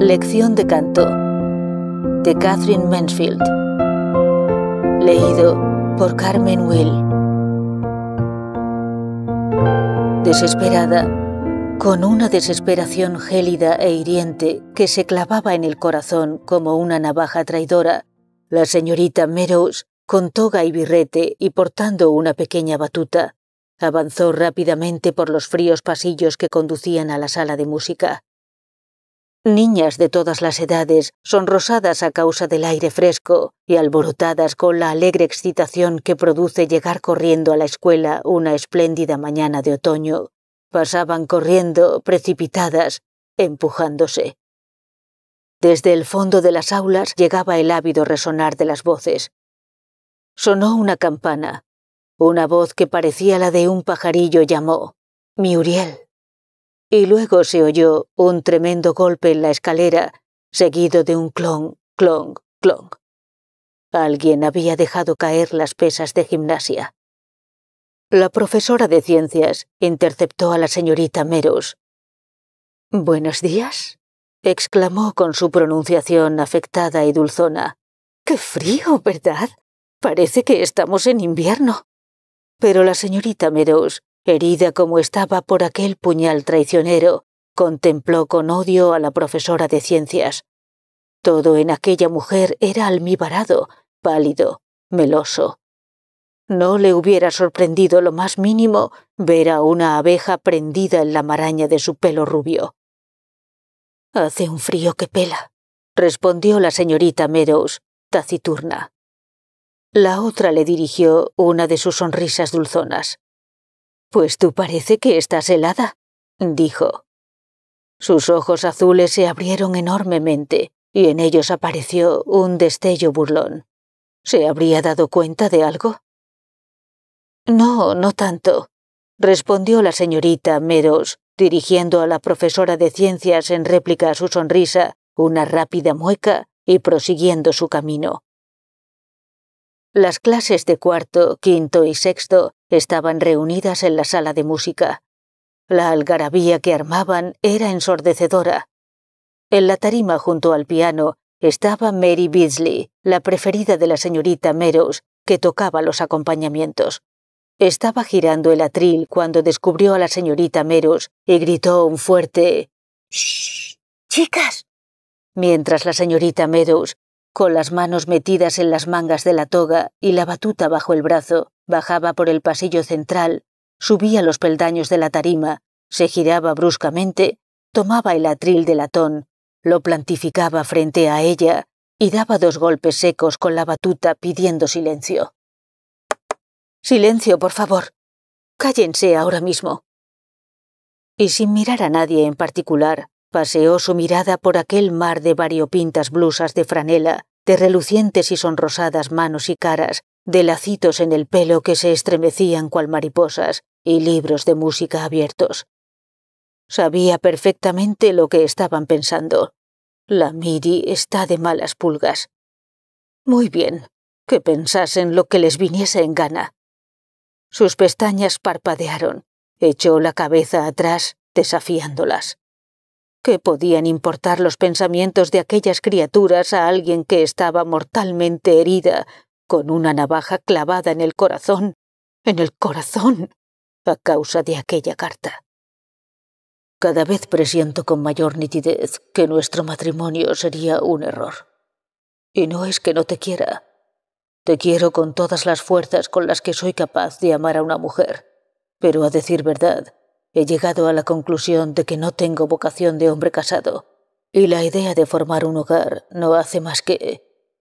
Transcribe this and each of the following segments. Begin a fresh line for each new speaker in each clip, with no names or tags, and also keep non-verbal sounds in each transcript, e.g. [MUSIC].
Lección de canto de Catherine Mansfield. Leído por Carmen Will. Desesperada, con una desesperación gélida e hiriente que se clavaba en el corazón como una navaja traidora, la señorita Meadows, con toga y birrete y portando una pequeña batuta, avanzó rápidamente por los fríos pasillos que conducían a la sala de música. Niñas de todas las edades, sonrosadas a causa del aire fresco y alborotadas con la alegre excitación que produce llegar corriendo a la escuela una espléndida mañana de otoño, pasaban corriendo, precipitadas, empujándose. Desde el fondo de las aulas llegaba el ávido resonar de las voces. Sonó una campana. Una voz que parecía la de un pajarillo llamó, Mi Uriel, y luego se oyó un tremendo golpe en la escalera, seguido de un clon, clon, clon. Alguien había dejado caer las pesas de gimnasia. La profesora de ciencias interceptó a la señorita Meros. Buenos días, exclamó con su pronunciación afectada y dulzona. Qué frío, ¿verdad? Parece que estamos en invierno. Pero la señorita Meros Herida como estaba por aquel puñal traicionero, contempló con odio a la profesora de ciencias. Todo en aquella mujer era almibarado, pálido, meloso. No le hubiera sorprendido lo más mínimo ver a una abeja prendida en la maraña de su pelo rubio. Hace un frío que pela, respondió la señorita Meadows, taciturna. La otra le dirigió una de sus sonrisas dulzonas. Pues tú parece que estás helada, dijo. Sus ojos azules se abrieron enormemente, y en ellos apareció un destello burlón. ¿Se habría dado cuenta de algo? No, no tanto, respondió la señorita Meros, dirigiendo a la profesora de ciencias en réplica a su sonrisa una rápida mueca y prosiguiendo su camino. Las clases de cuarto, quinto y sexto Estaban reunidas en la sala de música. La algarabía que armaban era ensordecedora. En la tarima junto al piano estaba Mary Beasley, la preferida de la señorita Meadows, que tocaba los acompañamientos. Estaba girando el atril cuando descubrió a la señorita Meadows y gritó un fuerte ¡Chicas! Mientras la señorita Meadows, con las manos metidas en las mangas de la toga y la batuta bajo el brazo, Bajaba por el pasillo central, subía los peldaños de la tarima, se giraba bruscamente, tomaba el atril de latón, lo plantificaba frente a ella y daba dos golpes secos con la batuta pidiendo silencio. Silencio, por favor. Cállense ahora mismo. Y sin mirar a nadie en particular, paseó su mirada por aquel mar de variopintas blusas de franela, de relucientes y sonrosadas manos y caras, de lacitos en el pelo que se estremecían cual mariposas y libros de música abiertos. Sabía perfectamente lo que estaban pensando. La Miri está de malas pulgas. Muy bien, que pensasen lo que les viniese en gana. Sus pestañas parpadearon, echó la cabeza atrás, desafiándolas. ¿Qué podían importar los pensamientos de aquellas criaturas a alguien que estaba mortalmente herida con una navaja clavada en el corazón, en el corazón, a causa de aquella carta. Cada vez presiento con mayor nitidez que nuestro matrimonio sería un error. Y no es que no te quiera. Te quiero con todas las fuerzas con las que soy capaz de amar a una mujer. Pero a decir verdad, he llegado a la conclusión de que no tengo vocación de hombre casado. Y la idea de formar un hogar no hace más que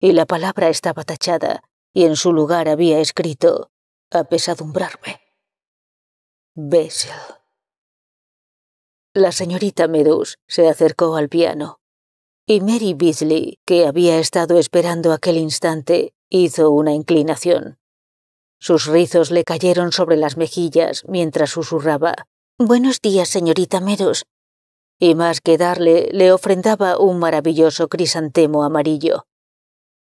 y la palabra estaba tachada, y en su lugar había escrito apesadumbrarme. Bessel. La señorita Medus se acercó al piano, y Mary Beasley, que había estado esperando aquel instante, hizo una inclinación. Sus rizos le cayeron sobre las mejillas mientras susurraba Buenos días, señorita Medus. Y más que darle, le ofrendaba un maravilloso crisantemo amarillo.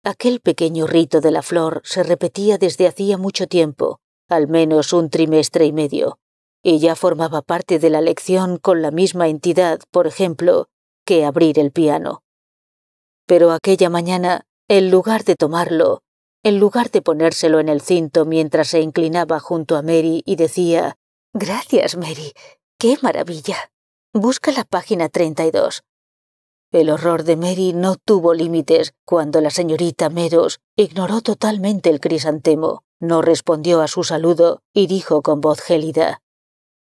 Aquel pequeño rito de la flor se repetía desde hacía mucho tiempo, al menos un trimestre y medio, y ya formaba parte de la lección con la misma entidad, por ejemplo, que abrir el piano. Pero aquella mañana, en lugar de tomarlo, en lugar de ponérselo en el cinto mientras se inclinaba junto a Mary y decía Gracias, Mary. ¡Qué maravilla! Busca la página dos». El horror de Mary no tuvo límites cuando la señorita Medos ignoró totalmente el crisantemo, no respondió a su saludo y dijo con voz gélida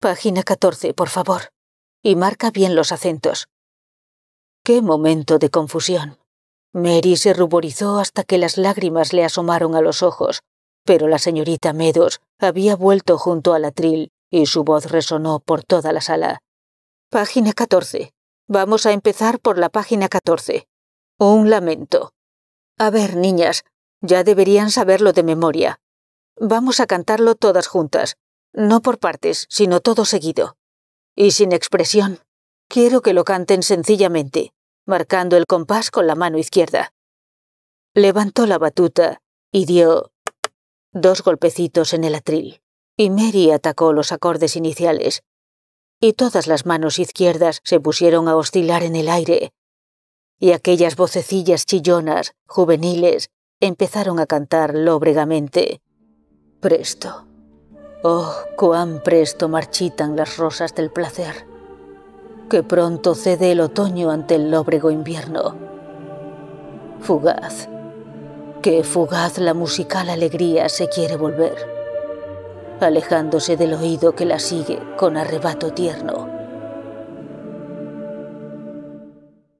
Página 14, por favor. Y marca bien los acentos. Qué momento de confusión. Mary se ruborizó hasta que las lágrimas le asomaron a los ojos, pero la señorita Meadows había vuelto junto al atril y su voz resonó por toda la sala. Página 14. Vamos a empezar por la página 14. Un lamento. A ver, niñas, ya deberían saberlo de memoria. Vamos a cantarlo todas juntas, no por partes, sino todo seguido. Y sin expresión. Quiero que lo canten sencillamente, marcando el compás con la mano izquierda. Levantó la batuta y dio dos golpecitos en el atril, y Mary atacó los acordes iniciales, y todas las manos izquierdas se pusieron a oscilar en el aire. Y aquellas vocecillas chillonas, juveniles, empezaron a cantar lóbregamente. Presto. Oh, cuán presto marchitan las rosas del placer. Que pronto cede el otoño ante el lóbrego invierno. Fugaz. ¡Qué fugaz la musical alegría se quiere volver alejándose del oído que la sigue con arrebato tierno.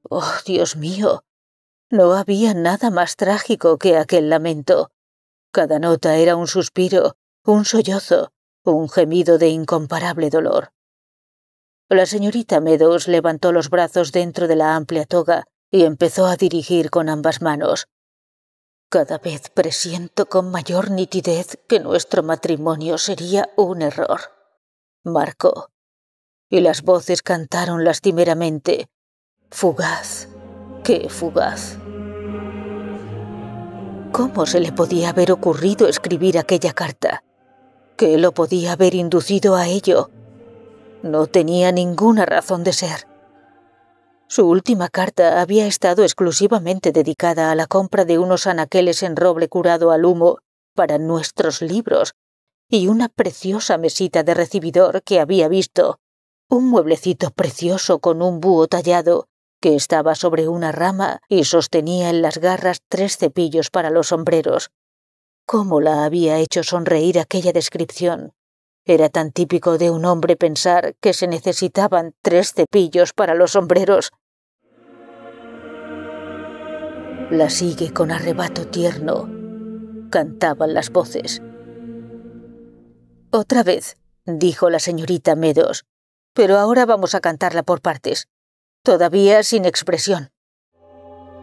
Oh, Dios mío, no había nada más trágico que aquel lamento. Cada nota era un suspiro, un sollozo, un gemido de incomparable dolor. La señorita Meadows levantó los brazos dentro de la amplia toga y empezó a dirigir con ambas manos. Cada vez presiento con mayor nitidez que nuestro matrimonio sería un error. Marcó. Y las voces cantaron lastimeramente. Fugaz. Qué fugaz. ¿Cómo se le podía haber ocurrido escribir aquella carta? ¿Qué lo podía haber inducido a ello? No tenía ninguna razón de ser. Su última carta había estado exclusivamente dedicada a la compra de unos anaqueles en roble curado al humo para nuestros libros y una preciosa mesita de recibidor que había visto, un mueblecito precioso con un búho tallado que estaba sobre una rama y sostenía en las garras tres cepillos para los sombreros. ¿Cómo la había hecho sonreír aquella descripción? Era tan típico de un hombre pensar que se necesitaban tres cepillos para los sombreros. La sigue con arrebato tierno, cantaban las voces. Otra vez, dijo la señorita Medos, pero ahora vamos a cantarla por partes, todavía sin expresión.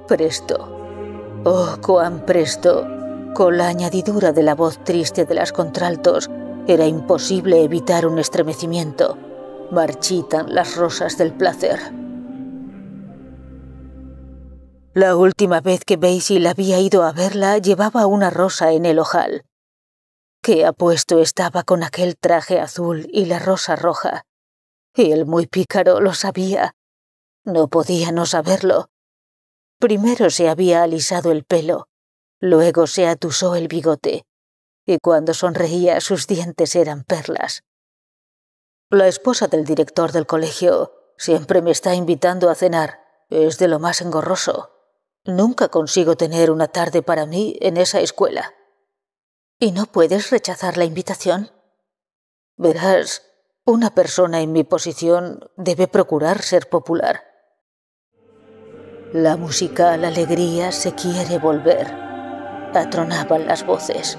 Presto, oh, cuán presto, con la añadidura de la voz triste de las contraltos, era imposible evitar un estremecimiento. Marchitan las rosas del placer. La última vez que Basil había ido a verla llevaba una rosa en el ojal. Qué apuesto estaba con aquel traje azul y la rosa roja. Y el muy pícaro lo sabía. No podía no saberlo. Primero se había alisado el pelo, luego se atusó el bigote y cuando sonreía sus dientes eran perlas. La esposa del director del colegio siempre me está invitando a cenar. Es de lo más engorroso. Nunca consigo tener una tarde para mí en esa escuela. ¿Y no puedes rechazar la invitación? Verás, una persona en mi posición debe procurar ser popular. La musical alegría se quiere volver. Atronaban las voces.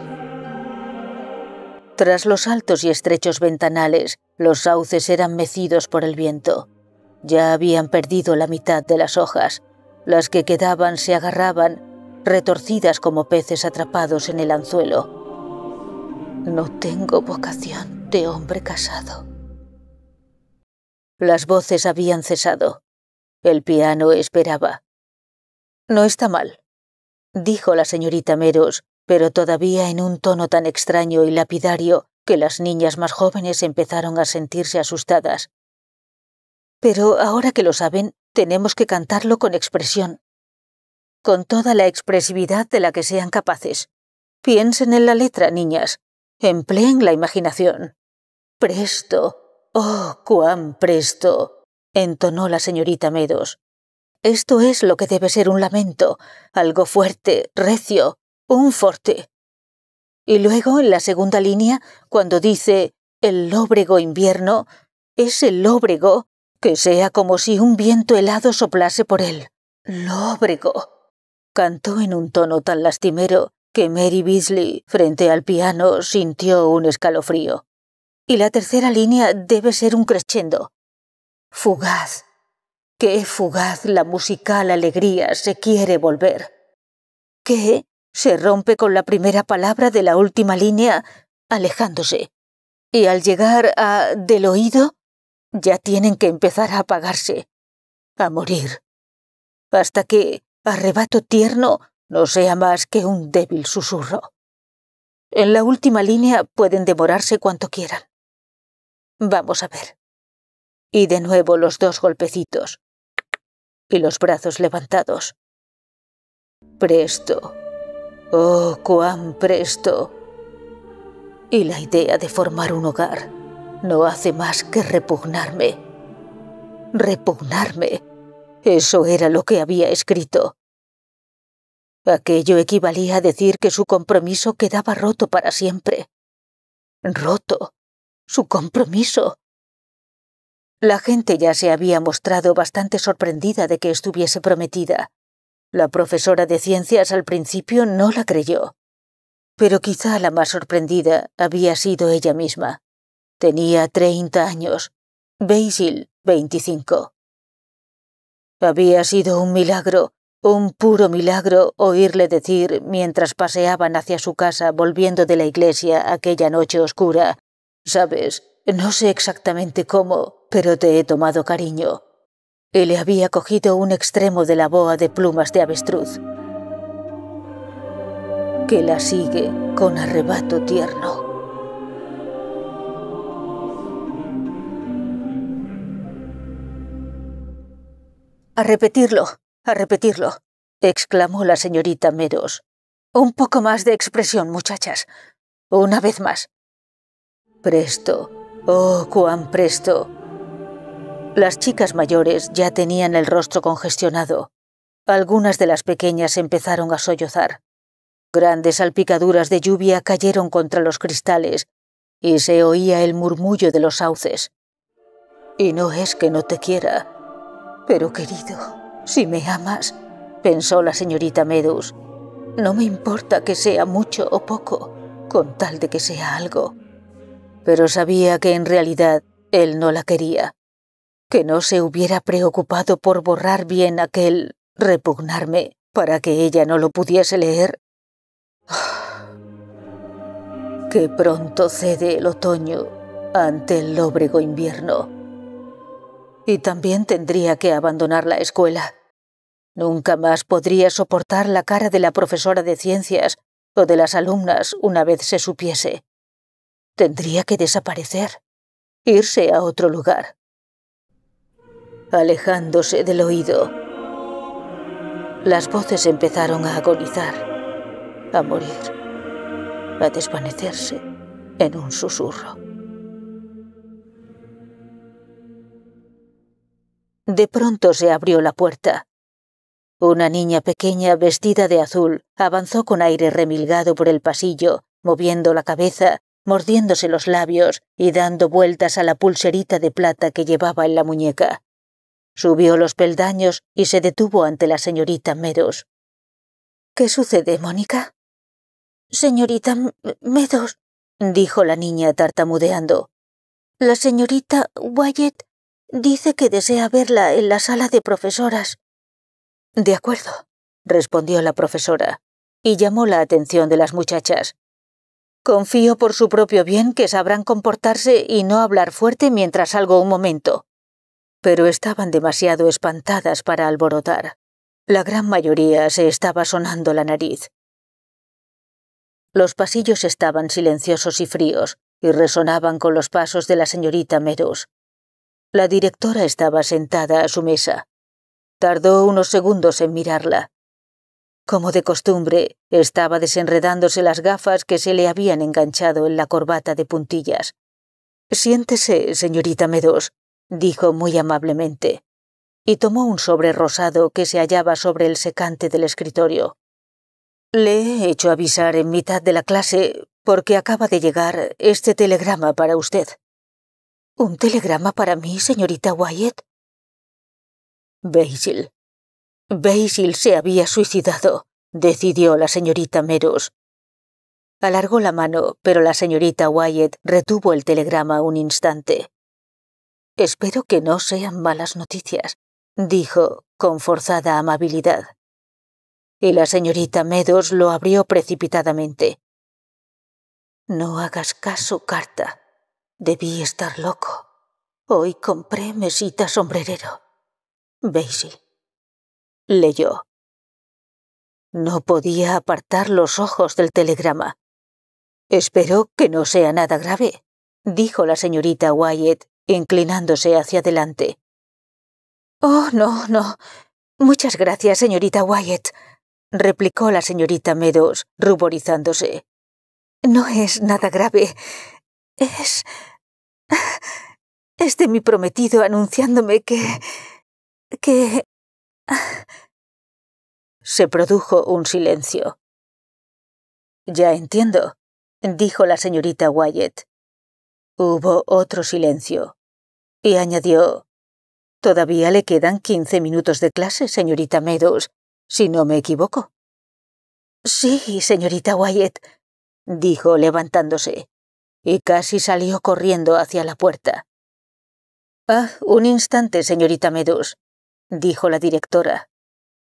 Tras los altos y estrechos ventanales, los sauces eran mecidos por el viento. Ya habían perdido la mitad de las hojas. Las que quedaban se agarraban, retorcidas como peces atrapados en el anzuelo. No tengo vocación de hombre casado. Las voces habían cesado. El piano esperaba. No está mal, dijo la señorita Meros, pero todavía en un tono tan extraño y lapidario que las niñas más jóvenes empezaron a sentirse asustadas. Pero ahora que lo saben, tenemos que cantarlo con expresión, con toda la expresividad de la que sean capaces. Piensen en la letra, niñas, empleen la imaginación. Presto, oh, cuán presto, entonó la señorita Medos. Esto es lo que debe ser un lamento, algo fuerte, recio, un forte. Y luego, en la segunda línea, cuando dice el lóbrego invierno, es el lóbrego que sea como si un viento helado soplase por él. Lóbrego. Cantó en un tono tan lastimero que Mary Beasley, frente al piano, sintió un escalofrío. Y la tercera línea debe ser un crescendo. Fugaz. Qué fugaz la musical alegría se quiere volver. Qué se rompe con la primera palabra de la última línea, alejándose. Y al llegar a del oído, ya tienen que empezar a apagarse, a morir, hasta que arrebato tierno no sea más que un débil susurro. En la última línea pueden demorarse cuanto quieran. Vamos a ver. Y de nuevo los dos golpecitos. Y los brazos levantados. Presto. Oh, cuán presto. Y la idea de formar un hogar no hace más que repugnarme. Repugnarme. Eso era lo que había escrito. Aquello equivalía a decir que su compromiso quedaba roto para siempre. Roto. Su compromiso. La gente ya se había mostrado bastante sorprendida de que estuviese prometida, la profesora de ciencias al principio no la creyó, pero quizá la más sorprendida había sido ella misma. Tenía treinta años, Basil veinticinco. Había sido un milagro, un puro milagro oírle decir mientras paseaban hacia su casa volviendo de la iglesia aquella noche oscura, sabes, no sé exactamente cómo, pero te he tomado cariño y le había cogido un extremo de la boa de plumas de avestruz, que la sigue con arrebato tierno. A repetirlo, a repetirlo, exclamó la señorita Meros. Un poco más de expresión, muchachas. Una vez más. Presto, oh, cuán presto, las chicas mayores ya tenían el rostro congestionado. Algunas de las pequeñas empezaron a sollozar. Grandes salpicaduras de lluvia cayeron contra los cristales y se oía el murmullo de los sauces. Y no es que no te quiera, pero querido, si me amas, pensó la señorita Medus, no me importa que sea mucho o poco, con tal de que sea algo. Pero sabía que en realidad él no la quería que no se hubiera preocupado por borrar bien aquel repugnarme para que ella no lo pudiese leer. ¡Qué [SIGHS] que pronto cede el otoño ante el lóbrego invierno. Y también tendría que abandonar la escuela. Nunca más podría soportar la cara de la profesora de ciencias o de las alumnas una vez se supiese. Tendría que desaparecer, irse a otro lugar, alejándose del oído. Las voces empezaron a agonizar, a morir, a desvanecerse en un susurro. De pronto se abrió la puerta. Una niña pequeña vestida de azul avanzó con aire remilgado por el pasillo, moviendo la cabeza, mordiéndose los labios y dando vueltas a la pulserita de plata que llevaba en la muñeca. Subió los peldaños y se detuvo ante la señorita Medos. ¿Qué sucede, Mónica? Señorita Medos, dijo la niña tartamudeando. La señorita Wyatt dice que desea verla en la sala de profesoras. De acuerdo, respondió la profesora, y llamó la atención de las muchachas. Confío por su propio bien que sabrán comportarse y no hablar fuerte mientras salgo un momento pero estaban demasiado espantadas para alborotar. La gran mayoría se estaba sonando la nariz. Los pasillos estaban silenciosos y fríos, y resonaban con los pasos de la señorita meros La directora estaba sentada a su mesa. Tardó unos segundos en mirarla. Como de costumbre, estaba desenredándose las gafas que se le habían enganchado en la corbata de puntillas. Siéntese, señorita Medos, dijo muy amablemente, y tomó un sobre rosado que se hallaba sobre el secante del escritorio. Le he hecho avisar en mitad de la clase porque acaba de llegar este telegrama para usted. ¿Un telegrama para mí, señorita Wyatt? Basil. Basil se había suicidado, decidió la señorita Meros. Alargó la mano, pero la señorita Wyatt retuvo el telegrama un instante. Espero que no sean malas noticias, dijo con forzada amabilidad. Y la señorita Meadows lo abrió precipitadamente. No hagas caso, carta. Debí estar loco. Hoy compré mesita sombrerero. Basil. Leyó. No podía apartar los ojos del telegrama. Espero que no sea nada grave, dijo la señorita Wyatt inclinándose hacia adelante. Oh, no, no. Muchas gracias, señorita Wyatt, replicó la señorita Meadows, ruborizándose. No es nada grave. Es... es de mi prometido anunciándome que... que... Se produjo un silencio. Ya entiendo, dijo la señorita Wyatt. Hubo otro silencio. Y añadió, Todavía le quedan quince minutos de clase, señorita Meadows, si no me equivoco. Sí, señorita Wyatt, dijo levantándose, y casi salió corriendo hacia la puerta. Ah, un instante, señorita Meadows, dijo la directora.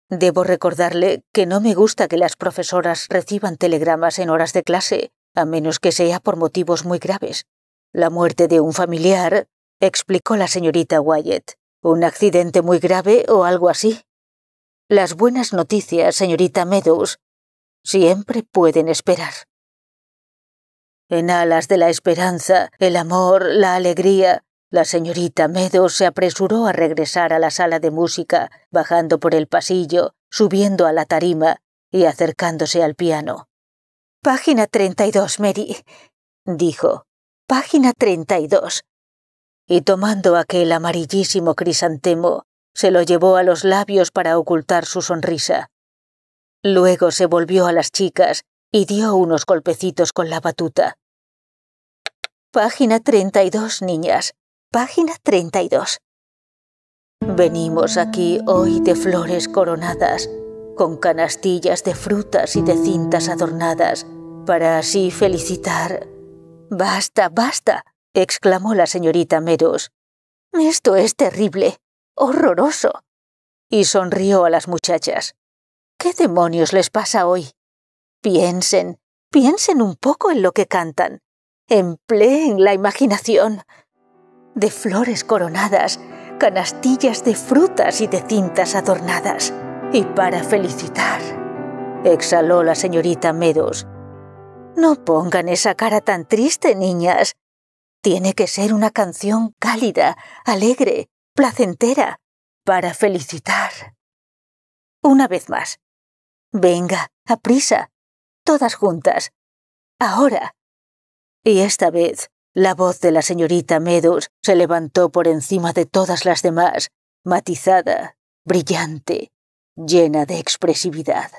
Debo recordarle que no me gusta que las profesoras reciban telegramas en horas de clase, a menos que sea por motivos muy graves. La muerte de un familiar, explicó la señorita Wyatt. ¿Un accidente muy grave o algo así? Las buenas noticias, señorita Meadows, siempre pueden esperar. En alas de la esperanza, el amor, la alegría, la señorita Meadows se apresuró a regresar a la sala de música, bajando por el pasillo, subiendo a la tarima y acercándose al piano. Página 32, Mary, dijo. Página 32. Y tomando aquel amarillísimo crisantemo, se lo llevó a los labios para ocultar su sonrisa. Luego se volvió a las chicas y dio unos golpecitos con la batuta. Página 32, niñas. Página 32. Venimos aquí hoy de flores coronadas, con canastillas de frutas y de cintas adornadas, para así felicitar Basta, basta, exclamó la señorita Meros. Esto es terrible, horroroso. Y sonrió a las muchachas. ¿Qué demonios les pasa hoy? Piensen, piensen un poco en lo que cantan. Empleen la imaginación. De flores coronadas, canastillas de frutas y de cintas adornadas. Y para felicitar, exhaló la señorita Meros. No pongan esa cara tan triste, niñas. Tiene que ser una canción cálida, alegre, placentera, para felicitar. Una vez más. Venga, a prisa. Todas juntas. Ahora. Y esta vez, la voz de la señorita Medus se levantó por encima de todas las demás, matizada, brillante, llena de expresividad.